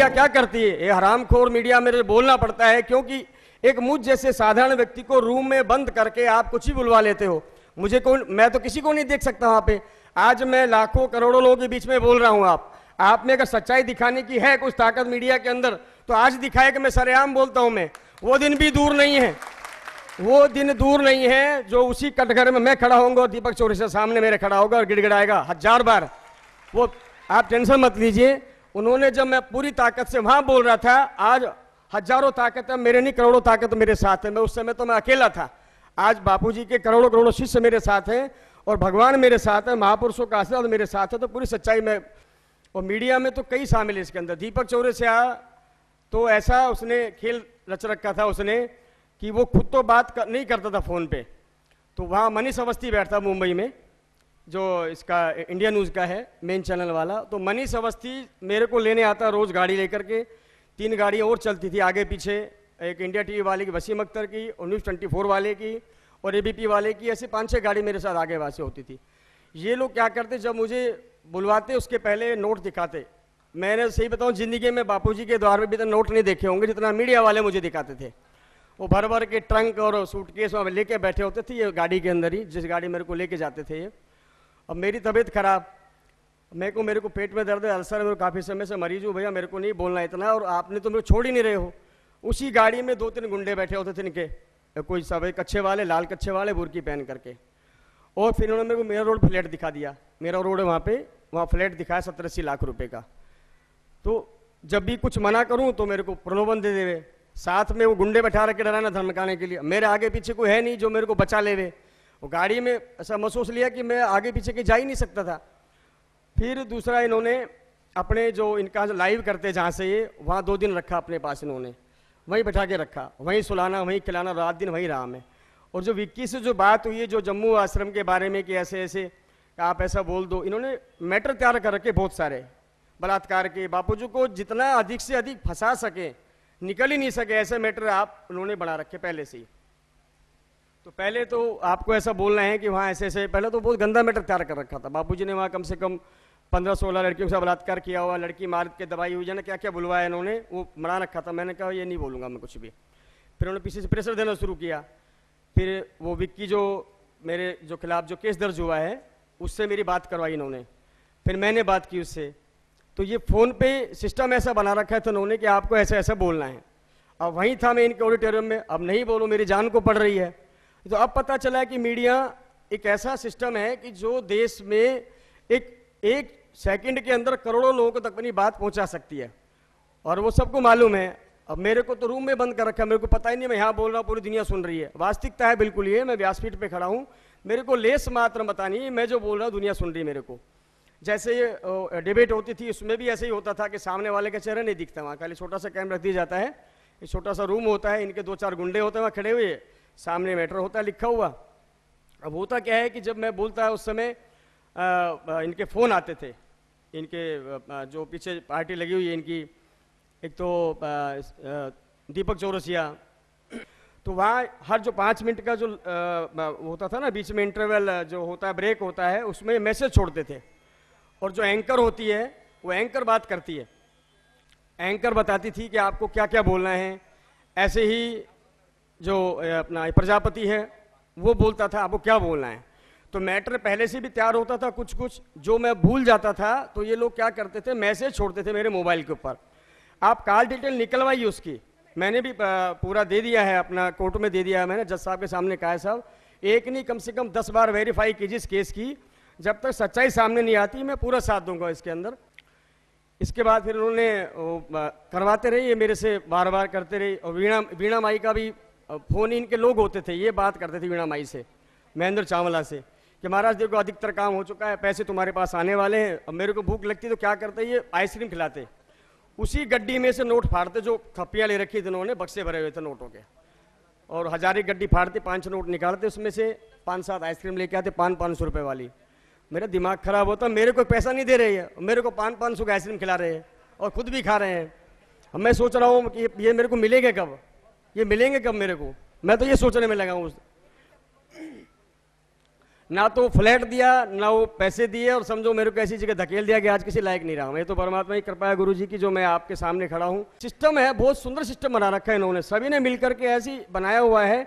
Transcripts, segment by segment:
media क्या करती है ये हरामखोर मीडिया मेरे बोलना पड़ता है क्योंकि एक मुझ जैसे साधारण व्यक्ति को रूम में बंद करके आप कुछ ही बुलवा लेते हो मुझे कौन मैं तो किसी को नहीं देख सकता वहां पे आज मैं लाखों करोड़ों लोगों के बीच में बोल रहा हूं आप आप में अगर सच्चाई दिखाने की है कुछ ताकत मीडिया के अंदर तो आज दिखाए कि मैं सरेआम बोलता हूं मैं वो दिन भी दूर नहीं है वो दिन दूर नहीं है जो उसी कटघर में मैं खड़ा होऊंगा दीपक चोरी से सामने मेरे खड़ा होगा और गिड़गिड़ाएगा हजार बार वो आप टेंशन मत लीजिए उन्होंने जब मैं पूरी ताकत से वहां बोल रहा था आज हजारों ताकत है मेरे नहीं करोड़ों ताकत मेरे साथ है मैं उस समय तो मैं अकेला था आज बापूजी के करोड़ों करोड़ों शिष्य मेरे साथ हैं और भगवान मेरे साथ है महापुरुषों का आशीर्वाद मेरे साथ है तो पूरी सच्चाई में और मीडिया में तो कई शामिल है इसके अंदर दीपक चौरसिया तो ऐसा उसने खेल रच रखा था उसने कि वो खुद तो बात कर, नहीं करता था फ़ोन पे तो वहाँ मनीष अवस्थी बैठता मुंबई में जो इसका इंडिया न्यूज़ का है मेन चैनल वाला तो मनीष अवस्थी मेरे को लेने आता रोज़ गाड़ी लेकर के तीन गाड़ियाँ और चलती थी आगे पीछे एक इंडिया टीवी वाले की वसीम अख्तर की और न्यूज़ ट्वेंटी फोर वाले की और ए वाले की ऐसे पाँच छः गाड़ी मेरे साथ आगे वहाँ होती थी ये लोग क्या करते जब मुझे बुलवाते उसके पहले नोट दिखाते मैंने सही बताऊँ ज़िंदगी में बापूजी के द्वार में भी तो नोट नहीं देखे होंगे जितना मीडिया वाले मुझे दिखाते थे वो भर भर के ट्रंक और सूटकेस वहाँ लेके बैठे होते थे ये गाड़ी के अंदर ही जिस गाड़ी मेरे को लेके जाते थे ये अब मेरी तबीयत खराब मेरे को मेरे को पेट में दर्द है अल्सर है मेरे काफ़ी समय से मरीज हूँ भैया मेरे को नहीं बोलना इतना और आपने तो मेरे छोड़ ही नहीं रहे हो उसी गाड़ी में दो तीन गुंडे बैठे होते थे इनके कोई सब कच्छे वाले लाल कच्छे वाले बुरकी पहन करके और फिर उन्होंने मेरे को मेरा रोड फ्लैट दिखा दिया मेरा रोड वहाँ पे वहाँ फ्लैट दिखाया सत्तर अस्सी लाख रुपये का तो जब भी कुछ मना करूँ तो मेरे को प्रलोभन दे देवे साथ में वो गुंडे बैठा रखे डराना धमकाने के लिए मेरे आगे पीछे कोई है नहीं जो मेरे को बचा लेवे वो गाड़ी में ऐसा महसूस लिया कि मैं आगे पीछे के जा ही नहीं सकता था फिर दूसरा इन्होंने अपने जो इनका जो लाइव करते जहाँ से ये वहाँ दो दिन रखा अपने पास इन्होंने वहीं बैठा के रखा वहीं सुलाना वहीं खिलाना रात दिन वहीं रहा मैं और जो विक्की से जो बात हुई है जो जम्मू आश्रम के बारे में कि ऐसे ऐसे आप ऐसा बोल दो इन्होंने मैटर तैयार कर रखे बहुत सारे बलात्कार के बापूजी को जितना अधिक से अधिक फंसा सके निकल ही नहीं सके ऐसे मैटर आप उन्होंने बना रखे पहले से ही तो पहले तो आपको ऐसा बोलना है कि वहाँ ऐसे ऐसे पहले तो बहुत गंदा मैटर तैयार कर रखा था बापूजी ने वहाँ कम से कम पंद्रह सोलह लड़कियों से बलात्कार किया हुआ लड़की मार के दवाई हुई जाना क्या क्या बुलवाया इन्होंने वो मना रखा था मैंने कहा ये नहीं बोलूँगा मैं कुछ भी फिर उन्होंने पीछे से प्रेशर देना शुरू किया फिर वो विक्की जो मेरे जो खिलाफ जो केस दर्ज हुआ है उससे मेरी बात करवाई इन्होंने फिर मैंने बात की उससे तो ये फ़ोन पे सिस्टम ऐसा बना रखा है तो उन्होंने कि आपको ऐसा ऐसा बोलना है अब वहीं था मैं इनके ऑडिटोरियम में अब नहीं बोलूँ मेरी जान को पड़ रही है तो अब पता चला है कि मीडिया एक ऐसा सिस्टम है कि जो देश में एक एक सेकंड के अंदर करोड़ों लोगों को तक अपनी बात पहुंचा सकती है और वो सबको मालूम है अब मेरे को तो रूम में बंद कर रखा है मेरे को पता ही नहीं मैं यहाँ बोल रहा हूँ पूरी दुनिया सुन रही है वास्तविकता है बिल्कुल ये मैं व्यासपीठ पर खड़ा हूँ मेरे को लेस मात्र पता नहीं मैं जो बोल रहा हूँ दुनिया सुन रही है मेरे को जैसे ये डिबेट होती थी उसमें भी ऐसे ही होता था कि सामने वाले का चेहरा नहीं दिखता वहाँ खाली छोटा सा कैमरा दिया जाता है छोटा सा रूम होता है इनके दो चार गुंडे होते हैं वहाँ खड़े हुए सामने मैटर होता लिखा हुआ अब होता क्या है कि जब मैं बोलता उस समय आ, इनके फ़ोन आते थे इनके जो पीछे पार्टी लगी हुई है इनकी एक तो दीपक चौरसिया तो वहाँ हर जो पाँच मिनट का जो होता था ना बीच में इंटरवल जो होता है ब्रेक होता है उसमें मैसेज छोड़ते थे और जो एंकर होती है वो एंकर बात करती है एंकर बताती थी कि आपको क्या क्या बोलना है ऐसे ही जो अपना प्रजापति है वो बोलता था आपको क्या बोलना है तो मैटर पहले से भी तैयार होता था कुछ कुछ जो मैं भूल जाता था तो ये लोग क्या करते थे मैसेज छोड़ते थे मेरे मोबाइल के ऊपर आप कॉल डिटेल निकलवाइए उसकी मैंने भी पूरा दे दिया है अपना कोर्ट में दे दिया है मैंने जज साहब के सामने कहा है साहब एक नहीं कम से कम दस बार वेरीफाई कीजिए इस केस की जब तक सच्चाई सामने नहीं आती मैं पूरा साथ दूंगा इसके अंदर इसके बाद फिर उन्होंने करवाते रहे ये मेरे से बार बार करते रहे और वीणा वीणा माई का भी फ़ोन इनके लोग होते थे ये बात करते थे वीणा माई से महेंद्र चावला से कि महाराज देखो अधिकतर काम हो चुका है पैसे तुम्हारे पास आने वाले हैं अब मेरे को भूख लगती तो क्या करते ये आइसक्रीम खिलाते उसी गड्डी में से नोट फाड़ते जो थप्पियाँ ले रखी थी उन्होंने बक्से भरे हुए थे नोटों के और हजारी गड्डी फाड़ते पाँच नोट निकालते उसमें से पाँच सात आइसक्रीम लेके आते पाँच पाँच सौ रुपये वाली मेरा दिमाग खराब होता मेरे को पैसा नहीं दे रही है मेरे को पाँच पाँच सौ आइसक्रीम खिला रहे हैं और खुद भी खा रहे हैं मैं सोच रहा हूँ कि ये मेरे को मिलेगा कब ये मिलेंगे कब मेरे को मैं तो ये सोचने में लगा हूं ना तो फ्लैट दिया ना वो पैसे दिए और समझो मेरे को ऐसी जगह धकेल दिया कि आज किसी लायक नहीं रहा मैं तो परमात्मा की कृपा है गुरु जी की जो मैं आपके सामने खड़ा हूँ सिस्टम है बहुत सुंदर सिस्टम बना रखा है इन्होंने सभी ने मिलकर के ऐसी बनाया हुआ है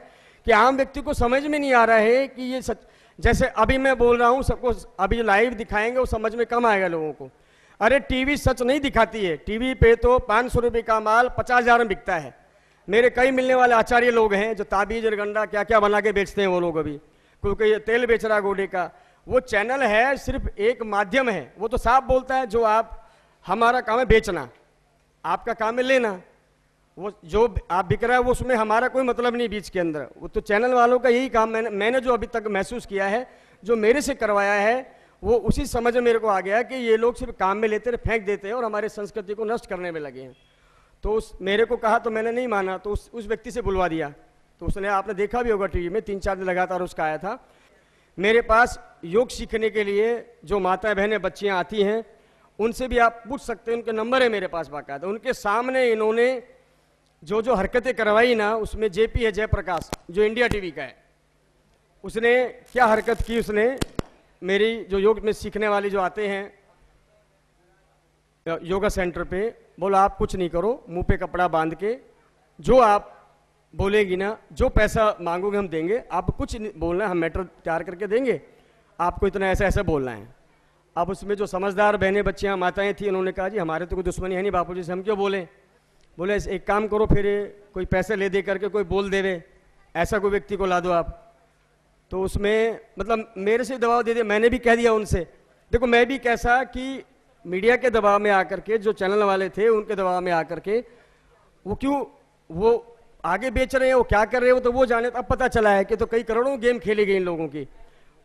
कि आम व्यक्ति को समझ में नहीं आ रहा है कि ये सच जैसे अभी मैं बोल रहा हूँ सबको अभी लाइव दिखाएंगे वो समझ में कम आएगा लोगों को अरे टीवी सच नहीं दिखाती है टीवी पे तो पाँच सौ का माल पचास हज़ार में बिकता है मेरे कई मिलने वाले आचार्य लोग हैं जो ताबीज और गंडा क्या क्या बना के बेचते हैं वो लोग अभी क्योंकि ये तेल बेच रहा गोडे का वो चैनल है सिर्फ एक माध्यम है वो तो साफ बोलता है जो आप हमारा काम है बेचना आपका काम है लेना वो जो आप बिक रहा है वो उसमें हमारा कोई मतलब नहीं बीच के अंदर वो तो चैनल वालों का यही काम मैंने मैंने जो अभी तक महसूस किया है जो मेरे से करवाया है वो उसी समझ में मेरे को आ गया कि ये लोग सिर्फ काम में लेते फेंक देते हैं और हमारे संस्कृति को नष्ट करने में लगे हैं तो उस मेरे को कहा तो मैंने नहीं माना तो उस उस व्यक्ति से बुलवा दिया तो उसने आपने देखा भी होगा टीवी में तीन चार दिन लगातार उसका आया था मेरे पास योग सीखने के लिए जो माता बहनें बच्चियाँ आती हैं उनसे भी आप पूछ सकते हैं उनके नंबर है मेरे पास बाकायदा उनके सामने इन्होंने जो जो हरकतें करवाई ना उसमें जेपी है जयप्रकाश जो इंडिया टीवी का है उसने क्या हरकत की उसने मेरी जो योग में सीखने वाले जो आते हैं योगा सेंटर पे बोला आप कुछ नहीं करो मुंह पे कपड़ा बांध के जो आप बोलेंगी ना जो पैसा मांगोगे हम देंगे आप कुछ नहीं बोलना है हम मैटर तैयार करके देंगे आपको इतना ऐसा ऐसा बोलना है अब उसमें जो समझदार बहनें बच्चियाँ माताएं थी उन्होंने कहा जी हमारे तो कोई दुश्मनी है नहीं बापू जी से हम क्यों बोलें बोले एक काम करो फिर कोई पैसे ले दे करके कोई बोल देवे ऐसा कोई व्यक्ति को ला दो आप तो उसमें मतलब मेरे से दबाव दे दे मैंने भी कह दिया उनसे देखो मैं भी कैसा कि मीडिया के दबाव में आकर के जो चैनल वाले थे उनके दबाव में आकर के वो क्यों वो आगे बेच रहे हैं वो क्या कर रहे हैं वो तो वो जाने अब पता चला है कि तो कई करोड़ों गेम खेले गई इन लोगों की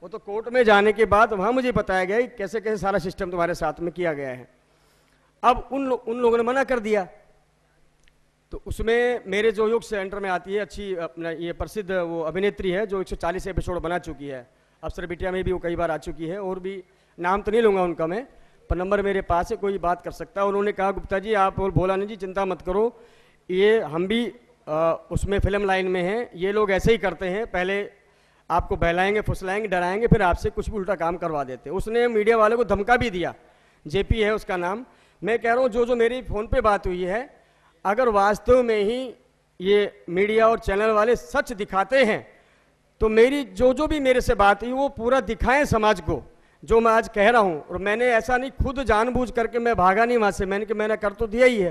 वो तो कोर्ट में जाने के बाद वहां मुझे बताया गया कैसे कैसे सारा सिस्टम तुम्हारे साथ में किया गया है अब उन लो, उन लोगों ने मना कर दिया तो उसमें मेरे जो योग सेंटर में आती है अच्छी अपना ये प्रसिद्ध वो अभिनेत्री है जो 140 एपिसोड बना चुकी है अफसर बिटिया में भी वो कई बार आ चुकी है और भी नाम तो नहीं लूंगा उनका मैं पर नंबर मेरे पास है कोई बात कर सकता है उन्होंने कहा गुप्ता जी आप और भोला जी चिंता मत करो ये हम भी आ, उसमें फिल्म लाइन में हैं ये लोग ऐसे ही करते हैं पहले आपको बहलाएंगे फुसलाएंगे डराएंगे फिर आपसे कुछ भी उल्टा काम करवा देते उसने मीडिया वाले को धमका भी दिया जेपी है उसका नाम मैं कह रहा हूँ जो जो मेरी फ़ोन पे बात हुई है अगर वास्तव में ही ये मीडिया और चैनल वाले सच दिखाते हैं तो मेरी जो जो भी मेरे से बात हुई वो पूरा दिखाएं समाज को जो मैं आज कह रहा हूँ और मैंने ऐसा नहीं खुद जानबूझ करके मैं भागा नहीं वहाँ से मैंने कि मैंने कर तो दिया ही है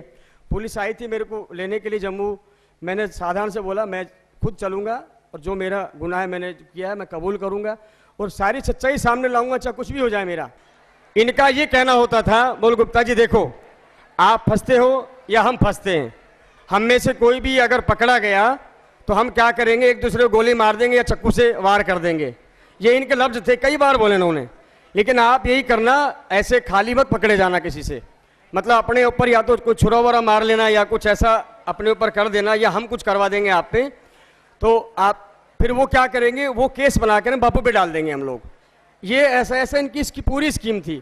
पुलिस आई थी मेरे को लेने के लिए जम्मू मैंने साधारण से बोला मैं खुद चलूँगा और जो मेरा गुनाह है मैंने किया है मैं कबूल करूँगा और सारी सच्चाई सामने लाऊंगा चाहे कुछ भी हो जाए मेरा इनका ये कहना होता था बोल गुप्ता जी देखो आप फंसते हो या हम फंसते हैं हम में से कोई भी अगर पकड़ा गया तो हम क्या करेंगे एक दूसरे को गोली मार देंगे या चक्कू से वार कर देंगे ये इनके लफ्ज थे कई बार बोले उन्होंने लेकिन आप यही करना ऐसे खाली मत पकड़े जाना किसी से मतलब अपने ऊपर या तो कुछ छुरा वरा मार लेना या कुछ ऐसा अपने ऊपर कर देना या हम कुछ करवा देंगे आप पे तो आप फिर वो क्या करेंगे वो केस बना कर बापू पे डाल देंगे हम लोग ये ऐसा ऐसा इनकी इसकी पूरी स्कीम थी